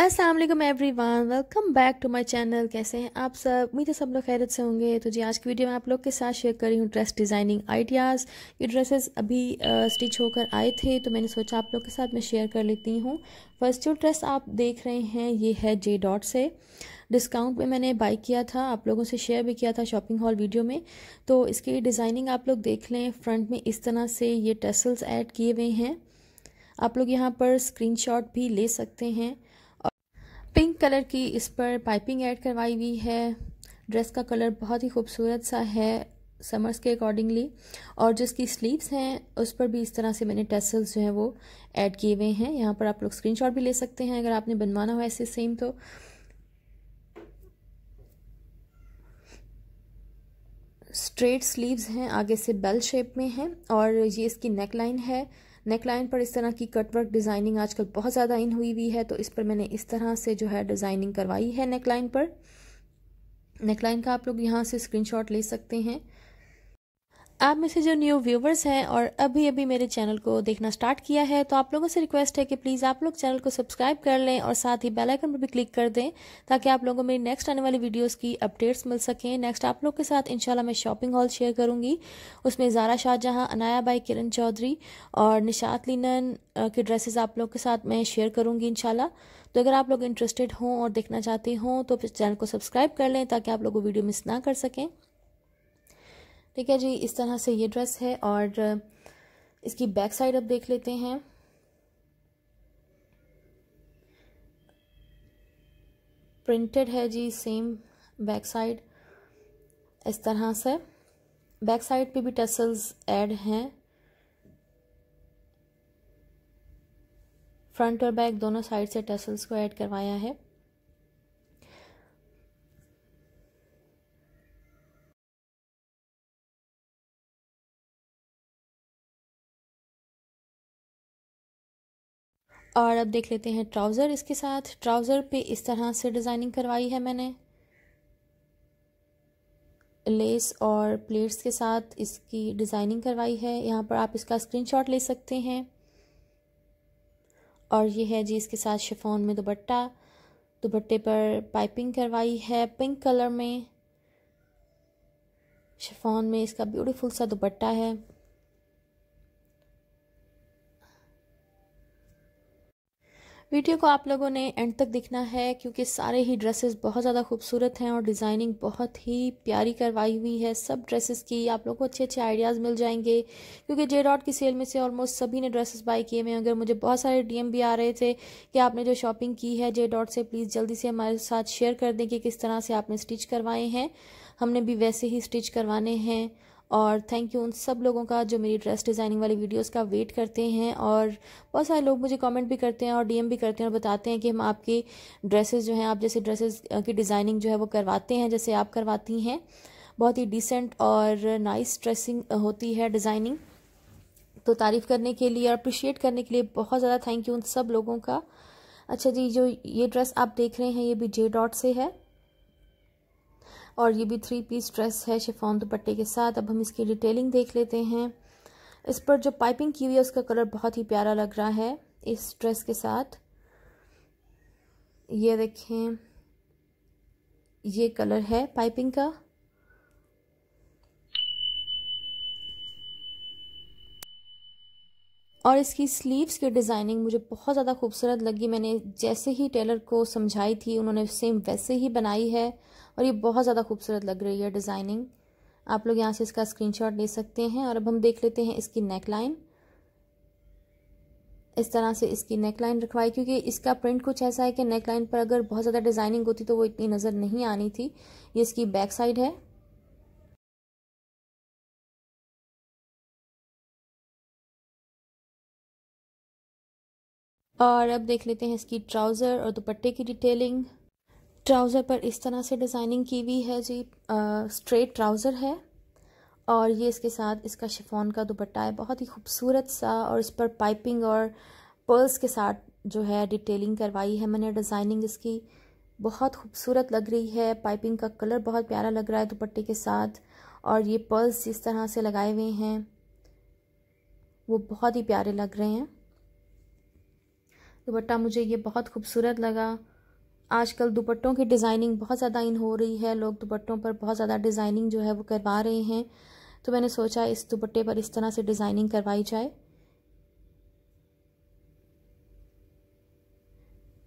Aslam everyone welcome back to my channel कैसे हैं आप सब मी तो सब लोग खैरत से होंगे तो जी आज की वीडियो में आप लोग के साथ शेयर कर रही हूँ ड्रेस डिज़ाइनिंग आइडियाज़ ये ड्रेसेस अभी स्टिच uh, होकर आए थे तो मैंने सोचा आप लोग के साथ मैं शेयर कर लेती हूँ फर्स्ट जो ड्रेस आप देख रहे हैं ये है जे डॉट से डिस्काउंट में मैंने बाई किया था आप लोगों से शेयर भी किया था शॉपिंग हॉल वीडियो में तो इसकी डिज़ाइनिंग आप लोग देख लें फ्रंट में इस तरह से ये टेसल्स एड किए हुए हैं आप लोग यहाँ पर स्क्रीन भी ले सकते हैं पिंक कलर की इस पर पाइपिंग ऐड करवाई हुई है ड्रेस का कलर बहुत ही खूबसूरत सा है समर्स के अकॉर्डिंगली और जिसकी स्लीव्स हैं उस पर भी इस तरह से मैंने टेसल्स जो है वो ऐड किए हुए हैं यहाँ पर आप लोग स्क्रीनशॉट भी ले सकते हैं अगर आपने बनवाना हो ऐसे सेम तो स्ट्रेट स्लीव्स हैं आगे से बेल शेप में हैं और ये इसकी नेक लाइन है नेक लाइन पर इस तरह की कटवर्क डिज़ाइनिंग आजकल बहुत ज़्यादा इन हुई हुई है तो इस पर मैंने इस तरह से जो है डिज़ाइनिंग करवाई है नेक लाइन पर नेक लाइन का आप लोग यहाँ से स्क्रीनशॉट ले सकते हैं आप में से जो न्यू व्यूवर्स हैं और अभी अभी मेरे चैनल को देखना स्टार्ट किया है तो आप लोगों से रिक्वेस्ट है कि प्लीज़ आप लोग चैनल को सब्सक्राइब कर लें और साथ ही बेल आइकन पर भी क्लिक कर दें ताकि आप लोगों को मेरी नेक्स्ट आने वाली वीडियोस की अपडेट्स मिल सकें नेक्स्ट आप लोग के साथ इंशाल्लाह मैं शॉपिंग हॉल शेयर करूँगी उसमें जारा शाहजहाँ अनाया बाई किरण चौधरी और निशात लीनन के ड्रेसेस आप लोग के साथ मैं शेयर करूँगी इनशाला तो अगर आप लोग इंटरेस्टेड हों और देखना चाहते हों तो चैनल को सब्सक्राइब कर लें ताकि आप लोग वीडियो मिस ना कर सकें ठीक है जी इस तरह से ये ड्रेस है और इसकी बैक साइड अब देख लेते हैं प्रिंटेड है जी सेम बैक साइड इस तरह से बैक साइड पे भी टसल्स ऐड हैं फ्रंट और बैक दोनों साइड से टसल्स को ऐड करवाया है और अब देख लेते हैं ट्राउज़र इसके साथ ट्राउज़र पे इस तरह से डिज़ाइनिंग करवाई है मैंने लेस और प्लेट्स के साथ इसकी डिज़ाइनिंग करवाई है यहाँ पर आप इसका स्क्रीनशॉट ले सकते हैं और ये है जी इसके साथ शिफोन में दुपट्टा दुपट्टे पर पाइपिंग करवाई है पिंक कलर में शिफोन में इसका ब्यूटीफुल सा दुपट्टा है वीडियो को आप लोगों ने एंड तक देखना है क्योंकि सारे ही ड्रेसेस बहुत ज़्यादा खूबसूरत हैं और डिज़ाइनिंग बहुत ही प्यारी करवाई हुई है सब ड्रेसेस की आप लोगों को अच्छे अच्छे आइडियाज़ मिल जाएंगे क्योंकि जे डॉट की सेल में से ऑलमोस्ट सभी ने ड्रेसेस बाई किए हैं अगर मुझे बहुत सारे डीएम भी आ रहे थे कि आपने जो शॉपिंग की है जे डॉट से प्लीज़ जल्दी से हमारे साथ शेयर कर दें कि किस तरह से आपने स्टिच करवाए हैं हमने भी वैसे ही स्टिच करवाने हैं और थैंक यू उन सब लोगों का जो मेरी ड्रेस डिज़ाइनिंग वाली वीडियोस का वेट करते हैं और बहुत सारे लोग मुझे कमेंट भी करते हैं और डीएम भी करते हैं और बताते हैं कि हम आपकी ड्रेसेस जो हैं आप जैसे ड्रेसेस की डिज़ाइनिंग जो है वो करवाते हैं जैसे आप करवाती हैं बहुत ही डिसेंट और नाइस ड्रेसिंग होती है डिज़ाइनिंग तो तारीफ़ करने के लिए और अप्रिशिएट करने के लिए बहुत ज़्यादा थैंक यू उन सब लोगों का अच्छा जी जो ये ड्रेस आप देख रहे हैं ये भी जे डॉट से है और ये भी थ्री पीस ड्रेस है शिफॉन दुपट्टे के साथ अब हम इसकी डिटेलिंग देख लेते हैं इस पर जो पाइपिंग की हुई है उसका कलर बहुत ही प्यारा लग रहा है इस ड्रेस के साथ ये देखें ये कलर है पाइपिंग का और इसकी स्लीव्स की डिज़ाइनिंग मुझे बहुत ज़्यादा खूबसूरत लगी मैंने जैसे ही टेलर को समझाई थी उन्होंने सेम वैसे ही बनाई है और ये बहुत ज़्यादा खूबसूरत लग रही है डिज़ाइनिंग आप लोग यहाँ से इसका स्क्रीनशॉट ले सकते हैं और अब हम देख लेते हैं इसकी नेकलाइन इस तरह से इसकी नेकलाइन रखवाई क्योंकि इसका प्रिंट कुछ ऐसा है कि नेकलाइन पर अगर बहुत ज़्यादा डिज़ाइनिंग होती तो वो इतनी नज़र नहीं आनी थी ये इसकी बैक साइड है और अब देख लेते हैं इसकी ट्राउज़र और दुपट्टे की डिटेलिंग ट्राउज़र पर इस तरह से डिज़ाइनिंग की हुई है जी स्ट्रेट ट्राउज़र है और ये इसके साथ इसका शिफॉन का दुपट्टा है बहुत ही खूबसूरत सा और इस पर पाइपिंग और पर्ल्स के साथ जो है डिटेलिंग करवाई है मैंने डिज़ाइनिंग इसकी बहुत खूबसूरत लग रही है पाइपिंग का कलर बहुत प्यारा लग रहा है दुपट्टे के साथ और ये पर्ल्स जिस तरह से लगाए हुए हैं वो बहुत ही प्यारे लग रहे हैं दुपट्टा मुझे ये बहुत खूबसूरत लगा आजकल दुपट्टों की डिज़ाइनिंग बहुत ज़्यादा इन हो रही है लोग दुपट्टों पर बहुत ज़्यादा डिज़ाइनिंग जो है वो करवा रहे हैं तो मैंने सोचा इस दुपट्टे पर इस तरह से डिज़ाइनिंग करवाई जाए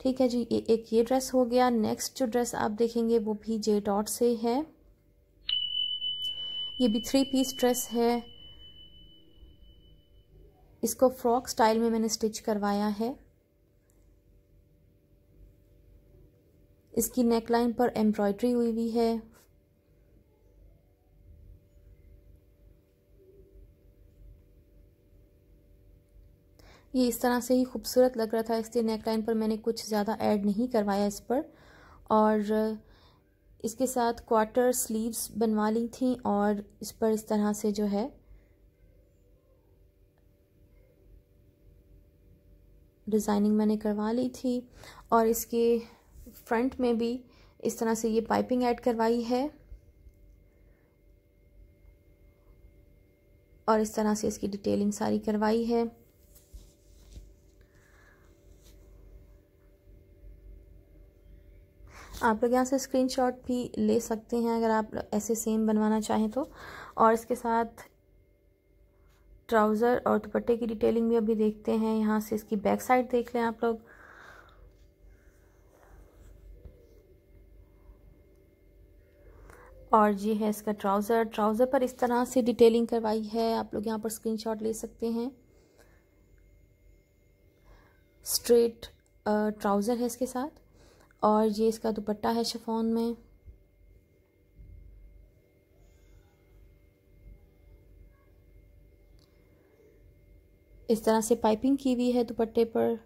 ठीक है जी ए, एक ये ड्रेस हो गया नेक्स्ट जो ड्रेस आप देखेंगे वो भी जे डॉट से है ये भी थ्री पीस ड्रेस है इसको फ्रॉक स्टाइल में मैंने स्टिच करवाया है इसकी नेकलाइन पर एम्ब्रॉयडरी हुई हुई है ये इस तरह से ही खूबसूरत लग रहा था इसलिए नेकलाइन पर मैंने कुछ ज़्यादा ऐड नहीं करवाया इस पर और इसके साथ क्वार्टर स्लीव्स बनवा ली थी और इस पर इस तरह से जो है डिज़ाइनिंग मैंने करवा ली थी और इसके फ्रंट में भी इस तरह से ये पाइपिंग ऐड करवाई है और इस तरह से इसकी डिटेलिंग सारी करवाई है आप लोग यहाँ से स्क्रीनशॉट भी ले सकते हैं अगर आप ऐसे सेम बनवाना चाहें तो और इसके साथ ट्राउज़र और दुपट्टे की डिटेलिंग भी अभी देखते हैं यहाँ से इसकी बैक साइड देख लें आप लोग और ये है इसका ट्राउज़र ट्राउज़र पर इस तरह से डिटेलिंग करवाई है आप लोग यहाँ पर स्क्रीनशॉट ले सकते हैं स्ट्रेट ट्राउज़र है इसके साथ और ये इसका दुपट्टा है शफोन में इस तरह से पाइपिंग की हुई है दुपट्टे पर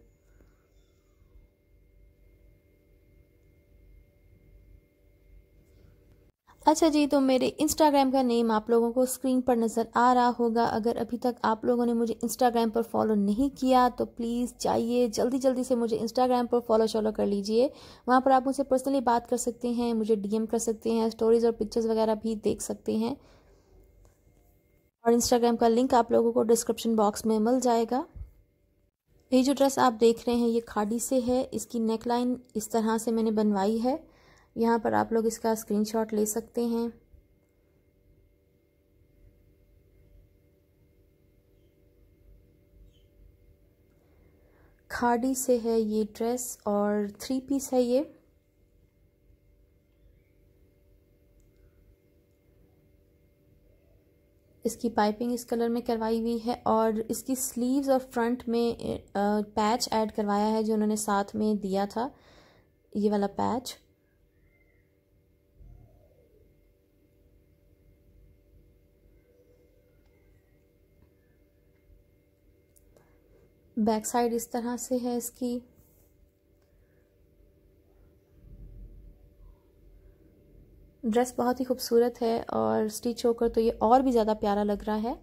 अच्छा जी तो मेरे इंस्टाग्राम का नेम आप लोगों को स्क्रीन पर नज़र आ रहा होगा अगर अभी तक आप लोगों ने मुझे इंस्टाग्राम पर फॉलो नहीं किया तो प्लीज़ जाइए जल्दी जल्दी से मुझे इंस्टाग्राम पर फॉलो शॉलो कर लीजिए वहाँ पर आप मुझसे पर्सनली बात कर सकते हैं मुझे डीएम कर सकते हैं स्टोरीज़ और पिक्चर्स वगैरह भी देख सकते हैं और इंस्टाग्राम का लिंक आप लोगों को डिस्क्रिप्शन बॉक्स में मिल जाएगा ये जो ड्रेस आप देख रहे हैं ये खाड़ी से है इसकी नेकलाइन इस तरह से मैंने बनवाई है यहाँ पर आप लोग इसका स्क्रीनशॉट ले सकते हैं खाड़ी से है ये ड्रेस और थ्री पीस है ये इसकी पाइपिंग इस कलर में करवाई हुई है और इसकी स्लीव्स और फ्रंट में पैच ऐड करवाया है जो उन्होंने साथ में दिया था ये वाला पैच बैक साइड इस तरह से है इसकी ड्रेस बहुत ही खूबसूरत है और स्टिच होकर तो ये और भी ज़्यादा प्यारा लग रहा है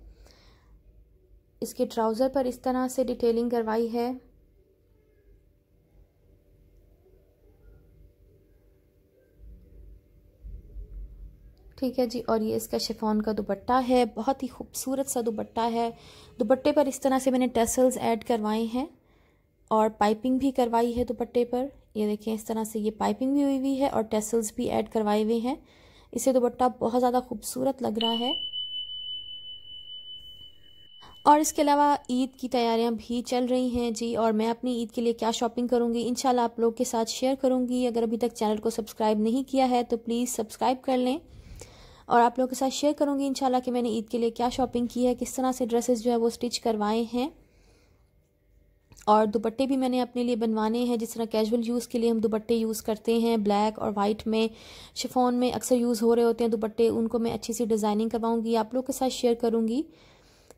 इसके ट्राउज़र पर इस तरह से डिटेलिंग करवाई है ठीक है जी और ये इसका शिफॉन का दुपट्टा है बहुत ही खूबसूरत सा दुपट्टा है दुपट्टे पर इस तरह से मैंने टेसल्स ऐड करवाए हैं और पाइपिंग भी करवाई है दुपट्टे पर ये देखें इस तरह से ये पाइपिंग भी हुई हुई है और टेसल्स भी ऐड करवाए हुए हैं इसे दुपट्टा बहुत ज़्यादा खूबसूरत लग रहा है और इसके अलावा ईद की तैयारियां भी चल रही हैं जी और मैं अपनी ईद के लिए क्या शॉपिंग करूंगी इन आप लोग के साथ शेयर करूंगी अगर अभी तक चैनल को सब्सक्राइब नहीं किया है तो प्लीज़ सब्सक्राइब कर लें और आप लोगों के साथ शेयर करूँगी इंशाल्लाह कि मैंने ईद के लिए क्या शॉपिंग की है किस तरह से ड्रेसेस जो है वो स्टिच करवाए हैं और दुपट्टे भी मैंने अपने लिए बनवाने हैं जिस तरह कैजुअल यूज़ के लिए हम दुपट्टे यूज़ करते हैं ब्लैक और वाइट में शिफोन में अक्सर यूज़ हो रहे होते हैं दुपट्टे उनको मैं अच्छी सी डिज़ाइनिंग करवाऊँगी आप लोग के साथ शेयर करूँगी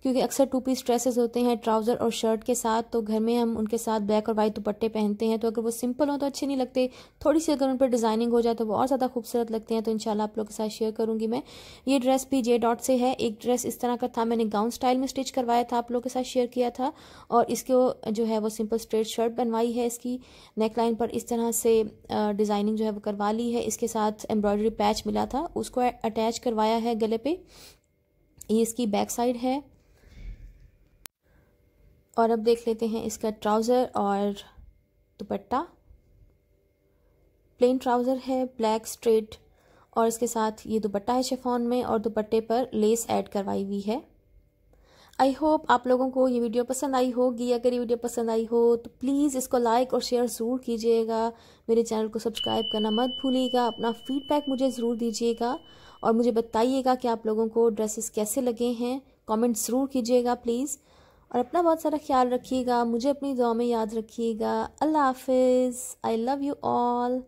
क्योंकि अक्सर टू पीस ड्रेसेस होते हैं ट्राउज़र और शर्ट के साथ तो घर में हम उनके साथ ब्लैक और वाइट दुपट्टे पहनते हैं तो अगर वो सिंपल हों तो अच्छे नहीं लगते थोड़ी सी अगर उन पर डिज़ाइनिंग हो जाए तो वो और ज़्यादा खूबसूरत लगते हैं तो इनशाला आप लोग के साथ शेयर करूंगी मैं ये ड्रेस भी जे डॉट से है एक ड्रेस इस तरह का था मैंने गाउन स्टाइल में स्टिच करवाया था आप लोग के साथ शेयर किया था और इसको जो है वो सिंपल स्ट्रेट शर्ट बनवाई है इसकी नेकलाइन पर इस तरह से डिज़ाइनिंग जो है वो करवा ली है इसके साथ एम्ब्रॉयडरी पैच मिला था उसको अटैच करवाया है गले पे ये इसकी बैक साइड है और अब देख लेते हैं इसका ट्राउज़र और दुपट्टा प्लेन ट्राउज़र है ब्लैक स्ट्रेट और इसके साथ ये दुपट्टा है शेफॉन में और दुपट्टे पर लेस ऐड करवाई हुई है आई होप आप लोगों को ये वीडियो पसंद आई होगी अगर ये वीडियो पसंद आई हो तो प्लीज़ इसको लाइक और शेयर ज़रूर कीजिएगा मेरे चैनल को सब्सक्राइब करना मत भूलिएगा अपना फीडबैक मुझे ज़रूर दीजिएगा और मुझे बताइएगा कि आप लोगों को ड्रेसेस कैसे लगे हैं कमेंट ज़रूर कीजिएगा प्लीज़ और अपना बहुत सारा ख्याल रखिएगा मुझे अपनी दुआ में याद रखिएगा अल्लाह हाफिज़ आई लव यू ऑल